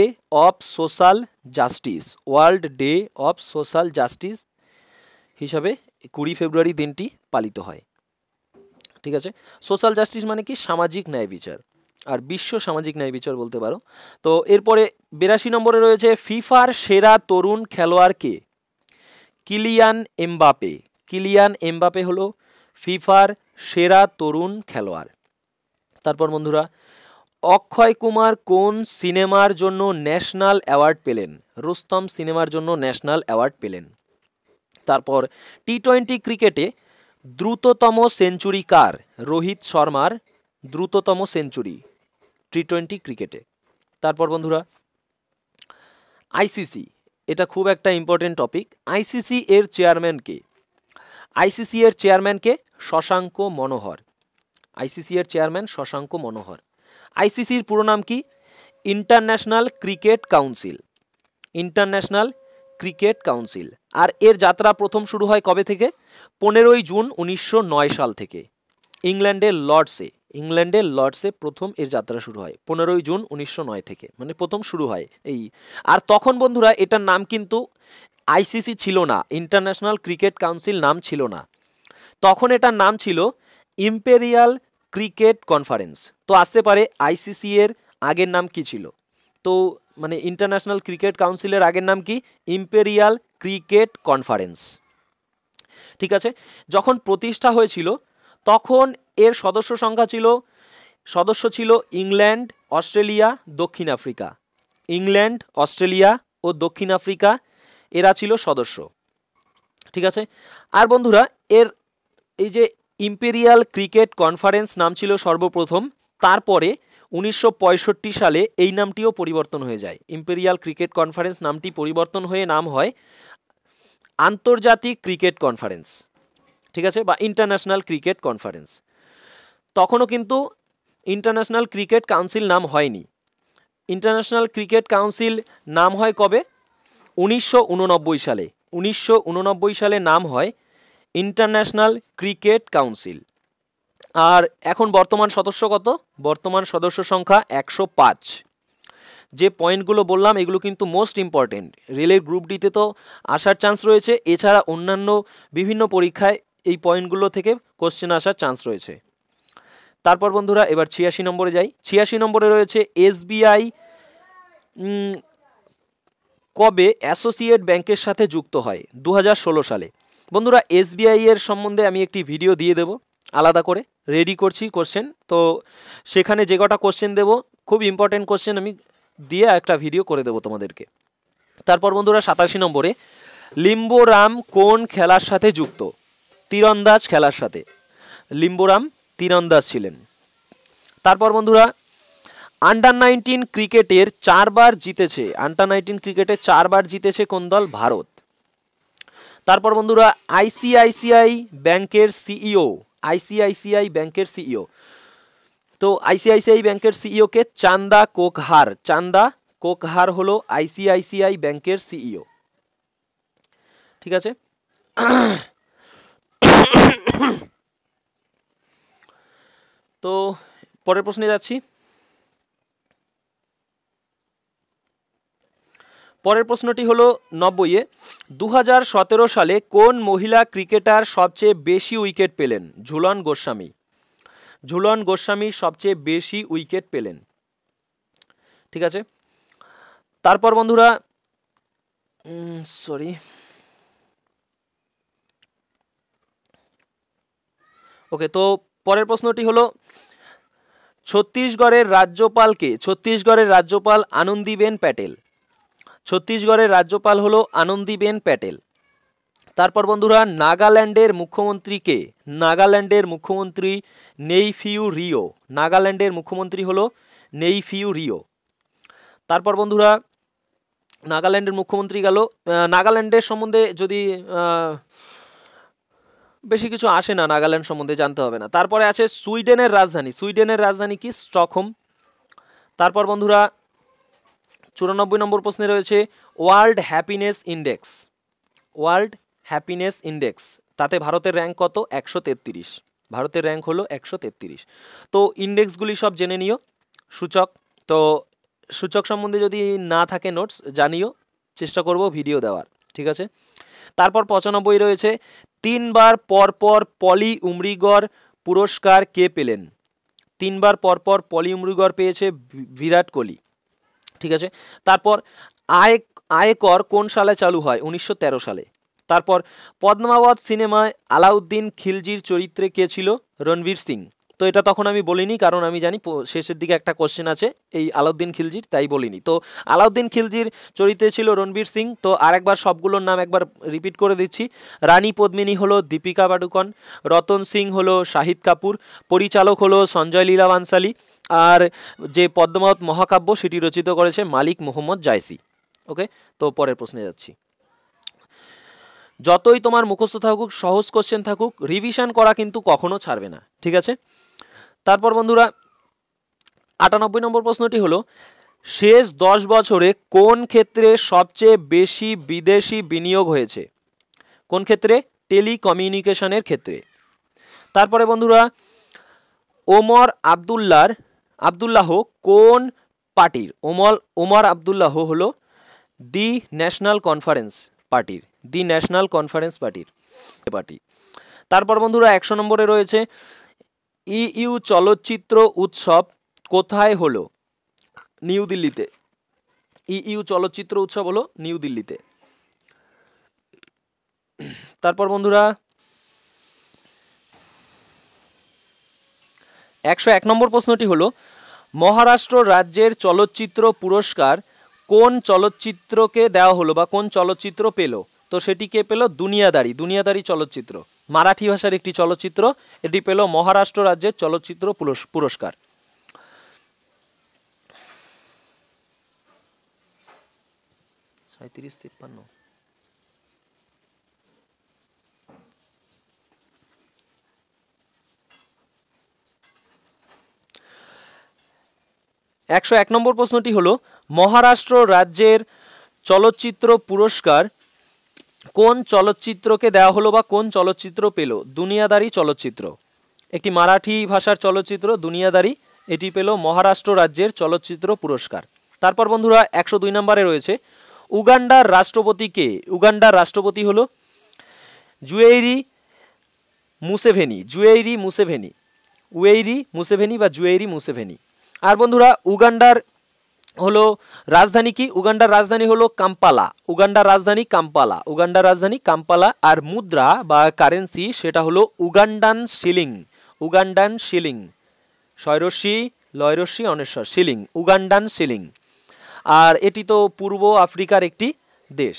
of social justice world day of social justice হিসাবে কুড়ি ফেব্রুয়ারি দিনটি পালিত হয় ঠিক আছে সোশ্যাল জাস্টিস মানে কি সামাজিক ন্যায় বিচার আর বিশ্ব সামাজিক ন্যায় বিচার বলতে পারো তো এরপরে বিরাশি নম্বরে রয়েছে ফিফার সেরা তরুণ খেলোয়াড় কে কিলিয়ান এমবাপে কিলিয়ান এমবাপে হলো ফিফার সেরা তরুণ খেলোয়াড় তারপর বন্ধুরা অক্ষয় কুমার কোন সিনেমার জন্য ন্যাশনাল অ্যাওয়ার্ড পেলেন রুস্তম সিনেমার জন্য ন্যাশনাল অ্যাওয়ার্ড পেলেন তারপর টি টোয়েন্টি ক্রিকেটে দ্রুততম সেঞ্চুরি কার রোহিত শর্মার দ্রুততম সেঞ্চুরি টি টোয়েন্টি ক্রিকেটে তারপর বন্ধুরা আইসিসি এটা খুব একটা ইম্পর্টেন্ট টপিক আইসিসি এর চেয়ারম্যানকে আইসিসি এর চেয়ারম্যানকে শশাঙ্ক মনোহর আইসিসি এর চেয়ারম্যান শশাঙ্ক মনোহর আইসিসির পুরো নাম কি International Cricket Council International Cricket Council আর এর যাত্রা প্রথম শুরু হয় কবে থেকে পনেরোই জুন উনিশশো সাল থেকে ইংল্যান্ডের লর্ডসে ইংল্যান্ডের লর্ডসে প্রথম এর যাত্রা শুরু হয় পনেরোই জুন উনিশশো নয় থেকে মানে প্রথম শুরু হয় এই আর তখন বন্ধুরা এটার নাম কিন্তু আইসিসি ছিল না ইন্টারন্যাশনাল ক্রিকেট কাউন্সিল নাম ছিল না তখন এটার নাম ছিল ইম্পেরিয়াল ক্রিকেট কনফারেন্স তো আসতে পারে আইসিসি এর আগের নাম কি ছিল তো মানে ইন্টারন্যাশনাল ক্রিকেট কাউন্সিলের আগের নাম কি ইম্পেরিয়াল ক্রিকেট কনফারেন্স ঠিক আছে যখন প্রতিষ্ঠা হয়েছিল তখন এর সদস্য সংখ্যা ছিল সদস্য ছিল ইংল্যান্ড অস্ট্রেলিয়া দক্ষিণ আফ্রিকা ইংল্যান্ড অস্ট্রেলিয়া ও দক্ষিণ আফ্রিকা এরা ছিল সদস্য ঠিক আছে আর বন্ধুরা এর এই যে ইম্পেরিয়াল ক্রিকেট কনফারেন্স নাম ছিল সর্বপ্রথম তারপরে উনিশশো সালে এই নামটিও পরিবর্তন হয়ে যায় ইম্পেরিয়াল ক্রিকেট কনফারেন্স নামটি পরিবর্তন হয়ে নাম হয় আন্তর্জাতিক ক্রিকেট কনফারেন্স ঠিক আছে বা ইন্টারন্যাশনাল ক্রিকেট কনফারেন্স তখনও কিন্তু ইন্টারন্যাশনাল ক্রিকেট কাউন্সিল নাম হয়নি ইন্টারন্যাশনাল ক্রিকেট কাউন্সিল নাম হয় কবে উনিশশো সালে উনিশশো সালে নাম হয় ইন্টারন্যাশনাল ক্রিকেট কাউন্সিল আর এখন বর্তমান সদস্য কত বর্তমান সদস্য সংখ্যা একশো পাঁচ যে পয়েন্টগুলো বললাম এগুলো কিন্তু মোস্ট ইম্পর্টেন্ট রেলের গ্রুপ ডিতে তো আসার চান্স রয়েছে এছাড়া অন্যান্য বিভিন্ন পরীক্ষায় এই পয়েন্টগুলো থেকে কোশ্চেন আসার চান্স রয়েছে তারপর বন্ধুরা এবার ছিয়াশি নম্বরে যাই ছিয়াশি নম্বরে রয়েছে এসবিআই কবে অ্যাসোসিয়েট ব্যাংকের সাথে যুক্ত হয় দু সালে বন্ধুরা এসবিআই এর সম্বন্ধে আমি একটি ভিডিও দিয়ে দেব আলাদা করে রেডি করছি কোশ্চেন তো সেখানে যে কটা কোশ্চেন দেবো খুব ইম্পর্টেন্ট কোশ্চেন আমি দিয়ে একটা ভিডিও করে দেবো তোমাদেরকে তারপর বন্ধুরা সাতাশি নম্বরে লিম্বোরাম কোন খেলার সাথে যুক্ত তীরন্দাজ খেলার সাথে লিম্বোরাম তীরন্দাজ ছিলেন তারপর বন্ধুরা আন্ডার নাইনটিন ক্রিকেটের চারবার জিতেছে আন্ডার নাইনটিন ক্রিকেটে চারবার জিতেছে কোন দল ভারত তারপর বন্ধুরা আইসিআইসিআই ব্যাংকের সিইও আইসিআইসিআই e ব্যাংকের সিইও e তো আইসিআইসিআই ব্যাংকের সিইওকে e চান্দা কোকহার চান্দা কোকহার হল আইসিআইসিআই ব্যাংকের সিইও ঠিক আছে তো পরের প্রশ্নে যাচ্ছি পরের প্রশ্নটি হলো নব্বইয়ে দু সালে কোন মহিলা ক্রিকেটার সবচেয়ে বেশি উইকেট পেলেন ঝুলন গোস্বামী ঝুলন গোস্বামী সবচেয়ে বেশি উইকেট পেলেন ঠিক আছে তারপর বন্ধুরা সরি ওকে তো পরের প্রশ্নটি হলো ছত্তিশগড়ের রাজ্যপালকে ছত্তিশগড়ের রাজ্যপাল আনন্দীবেন প্যাটেল ছত্তিশগড়ের রাজ্যপাল হলো আনন্দীবেন প্যাটেল তারপর বন্ধুরা নাগাল্যান্ডের মুখ্যমন্ত্রীকে নাগাল্যান্ডের মুখ্যমন্ত্রী নেইফিউ রিও নাগাল্যান্ডের মুখ্যমন্ত্রী হলো নেইফিউ রিও তারপর বন্ধুরা নাগাল্যান্ডের মুখ্যমন্ত্রী গেল নাগাল্যান্ডের সম্বন্ধে যদি বেশি কিছু আসে না নাগাল্যান্ড সম্বন্ধে জানতে হবে না তারপরে আছে সুইডেনের রাজধানী সুইডেনের রাজধানী কি স্টকহোম তারপর বন্ধুরা চুরানব্বই নম্বর প্রশ্নে রয়েছে world happiness index world happiness index তাতে ভারতের র্যাঙ্ক কত একশো তেত্রিশ ভারতের র্যাঙ্ক হলো একশো তেত্রিশ তো ইন্ডেক্সগুলি সব জেনে নিও সূচক তো সূচক সম্বন্ধে যদি না থাকে নোটস জানিও চেষ্টা করব ভিডিও দেওয়ার ঠিক আছে তারপর পঁচানব্বই রয়েছে তিনবার পরপর পলি উমরিগড় পুরস্কার কে পেলেন তিনবার পরপর পলি উমরিগড় পেয়েছে বিরাট কোহলি ঠিক আছে তারপর আয় আয়কর কোন সালে চালু হয় উনিশশো সালে তারপর পদ্মাবত সিনেমায় আলাউদ্দিন খিলজির চরিত্রে কে ছিল রণবীর সিং তো এটা তখন আমি বলিনি কারণ আমি জানি শেষের দিকে একটা কোশ্চেন আছে এই আলাউদ্দিন খিলজির তাই বলিনি তো আলাউদ্দিন খিলজির চরিত্রে ছিল রণবীর সিং তো আরেকবার সবগুলোর নাম একবার রিপিট করে দিচ্ছি রানী পদ্মিনী হলো দীপিকা পাডুকন রতন সিং হলো শাহিদ কাপুর পরিচালক হলো সঞ্জয় লীলা বানসালি আর যে পদ্মাবত মহাকাব্য সেটি রচিত করেছে মালিক মোহাম্মদ জায়সি ওকে তো পরের প্রশ্নে যাচ্ছি যতই তোমার মুখস্থ থাকুক সহজ কোশ্চেন থাকুক রিভিশন করা কিন্তু কখনো ছাড়বে না ঠিক আছে তারপর বন্ধুরা আটানব্বই নম্বর প্রশ্নটি হলো শেষ দশ বছরে কোন ক্ষেত্রে সবচেয়ে বেশি বিদেশি বিনিয়োগ হয়েছে কোন ক্ষেত্রে টেলিকমিউনিকেশনের ক্ষেত্রে তারপরে বন্ধুরা ওমর আবদুল্লার আবদুল্লাহ কোন পার্টির ওমর ওমর আবদুল্লাহ হলো দি ন্যাশনাল কনফারেন্স পার্টির দি ন্যাশনাল কনফারেন্স পার্টির পার্টি তারপর বন্ধুরা একশো নম্বরে রয়েছে ইইউ চলচ্চিত্র উৎসব কোথায় হলো নিউ দিল্লিতে ইইউ চলচ্চিত্র উৎসব হলো নিউ দিল্লিতে তারপর বন্ধুরা একশো এক নম্বর প্রশ্নটি হলো মহারাষ্ট্র রাজ্যের চলচ্চিত্র পুরস্কার কোন চলচ্চিত্রকে দেওয়া হলো বা কোন চলচ্চিত্র পেল তো সেটিকে পেল দুনিয়াদারি দুনিয়াদারি চলচ্চিত্র মারাঠি ভাষার একটি চলচ্চিত্র এটি পেল মহারাষ্ট্র রাজ্যের চলচ্চিত্র পুরস্কার একশো এক নম্বর প্রশ্নটি হলো মহারাষ্ট্র রাজ্যের চলচ্চিত্র পুরস্কার কোন চলচ্চিত্রকে দেওয়া হলো বা কোন চলচ্চিত্র পেল দুনিয়াদারি চলচ্চিত্র একটি মারাঠি ভাষার চলচ্চিত্র দুনিয়াদারি এটি পেল মহারাষ্ট্র রাজ্যের চলচ্চিত্র পুরস্কার তারপর বন্ধুরা একশো দুই নম্বরে রয়েছে উগান্ডার রাষ্ট্রপতিকে উগান্ডার রাষ্ট্রপতি হলো Yoweri Museveni Yoweri Museveni Yoweri Museveni বা জুয়েরি মুসেভেনি আর বন্ধুরা উগান্ডার হলো রাজধানী কি উগান্ডার রাজধানী হলো কাম্পালা উগান্ডার রাজধানী কাম্পালা উগান্ডার রাজধানী কাম্পালা আর মুদ্রা বা কারেন্সি সেটা হলো উগান্ডান শিলিং উগান্ডান শিলিং স্বয়রশ্মি লয়রশ্মি অনেশ্বর শিলিং উগান্ডান শিলিং আর এটি তো পূর্ব আফ্রিকার একটি দেশ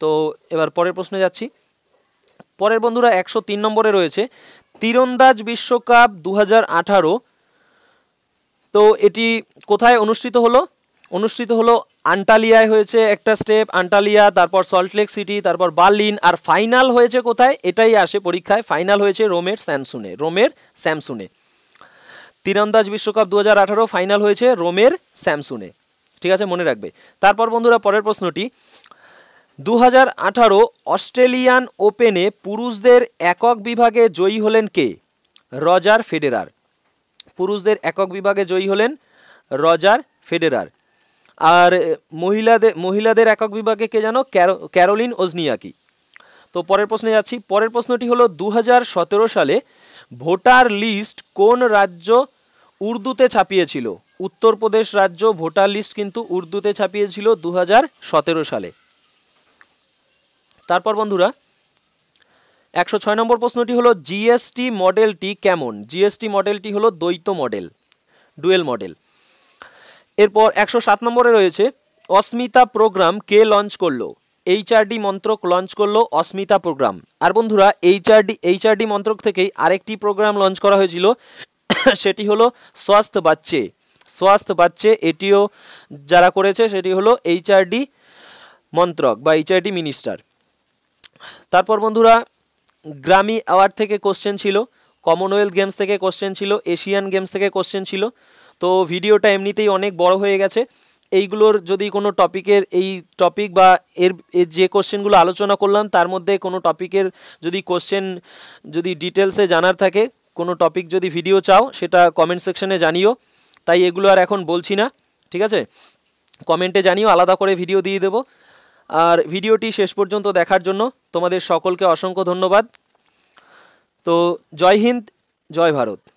তো এবার পরের প্রশ্নে যাচ্ছি পরের বন্ধুরা একশো তিন নম্বরে রয়েছে তীরন্দাজ বিশ্বকাপ দু হাজার আঠারো তো এটি কোথায় অনুষ্ঠিত হলো অনুষ্ঠিত হলো আন্টালিয়ায় হয়েছে একটা স্টেপ আন্টালিয়া তারপর সল্টলেক সিটি তারপর বার্লিন আর ফাইনাল হয়েছে কোথায় এটাই আসে পরীক্ষায় ফাইনাল হয়েছে রোমের স্যামসুনে রোমের স্যামসুনে তীরন্দাজ বিশ্বকাপ দু হাজার ফাইনাল হয়েছে রোমের স্যামসুনে ঠিক আছে মনে রাখবে তারপর বন্ধুরা পরের প্রশ্নটি দু হাজার অস্ট্রেলিয়ান ওপেনে পুরুষদের একক বিভাগে জয়ী হলেন কে রজার ফেডেরার পুরুষদের একক বিভাগে জয়ী হলেন রজার ফেডেরার আর মহিলাদের মহিলাদের একক বিভাগে কে জানো ক্যারোলিন ওজনিয়াকি তো পরের প্রশ্নে যাচ্ছি পরের প্রশ্নটি হলো দু সালে ভোটার লিস্ট কোন রাজ্য উর্দুতে ছাপিয়েছিল উত্তরপ্রদেশ রাজ্য ভোটার লিস্ট কিন্তু উর্দুতে ছাপিয়েছিল দু সালে তারপর বন্ধুরা একশো ছয় নম্বর প্রশ্নটি হলো জিএসটি মডেলটি কেমন জিএসটি মডেলটি হলো দ্বৈত মডেল ডুয়েল মডেল এরপর একশো সাত নম্বরে রয়েছে অস্মিতা প্রোগ্রাম কে লঞ্চ করলো এইচআরডি মন্ত্রক লঞ্চ করলো অস্মিতা প্রোগ্রাম আর বন্ধুরা এইচআরডি এইচআরডি মন্ত্রক থেকেই আরেকটি প্রোগ্রাম লঞ্চ করা হয়েছিল সেটি হলো স্বাস্থ্য বাচ্চে স্বাস্থ্য বাচ্চে এটিও যারা করেছে সেটি হলো এইচআরডি মন্ত্রক বা এইচআরডি মিনিস্টার তারপর বন্ধুরা গ্রামি অ্যাওয়ার্ড থেকে কোশ্চেন ছিল কমনওয়েলথ গেমস থেকে কোশ্চেন ছিল এশিয়ান গেমস থেকে কোশ্চেন ছিল তো ভিডিওটা এমনিতেই অনেক বড় হয়ে গেছে এইগুলোর যদি কোনো টপিকের এই টপিক বা এর এর যে কোশ্চেনগুলো আলোচনা করলাম তার মধ্যে কোনো টপিকের যদি কোশ্চেন যদি ডিটেলসে জানার থাকে কোনো টপিক যদি ভিডিও চাও সেটা কমেন্ট সেকশনে জানিও তাই এগুলো আর এখন বলছি না ঠিক আছে কমেন্টে জানিও আলাদা করে ভিডিও দিয়ে দেবো আর ভিডিওটি শেষ পর্যন্ত দেখার জন্য তোমাদের সকলকে অসংখ্য ধন্যবাদ তো জয় হিন্দ জয় ভারত